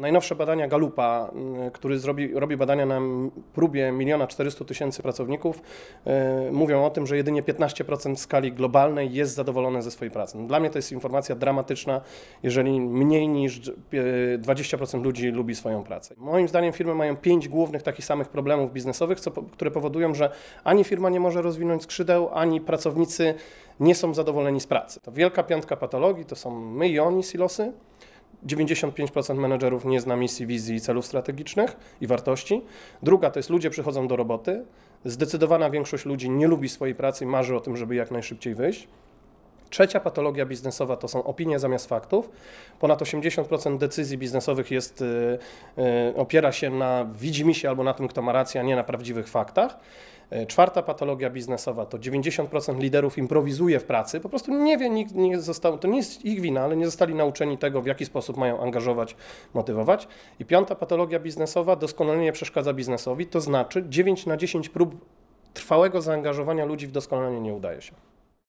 najnowsze badania Galupa, y, który zrobi, robi badania na próbie 1 400 tysięcy pracowników, y, mówią o tym, że jedynie 15% skali globalnej jest zadowolone ze swojej pracy. Dla mnie to jest informacja dramatyczna, jeżeli mniej niż 20% y, ludzi lubi swoją pracę. Moim zdaniem firmy mają pięć głównych takich samych problemów biznesowych, co, które powodują, że ani firma nie może rozwinąć skrzydeł, ani pracownicy nie są zadowoleni z pracy. To wielka piątka patologii to są my, i oni, silosy 95% menedżerów nie zna misji, wizji celów strategicznych i wartości. Druga to jest ludzie przychodzą do roboty. Zdecydowana większość ludzi nie lubi swojej pracy, i marzy o tym, żeby jak najszybciej wyjść. Trzecia patologia biznesowa to są opinie zamiast faktów. Ponad 80% decyzji biznesowych jest, y, y, opiera się na się albo na tym, kto ma rację, a nie na prawdziwych faktach. Y, czwarta patologia biznesowa to 90% liderów improwizuje w pracy, po prostu nie wie, nikt nie został, to nie jest ich wina, ale nie zostali nauczeni tego, w jaki sposób mają angażować, motywować. I piąta patologia biznesowa doskonalenie przeszkadza biznesowi, to znaczy 9 na 10 prób trwałego zaangażowania ludzi w doskonalenie nie udaje się.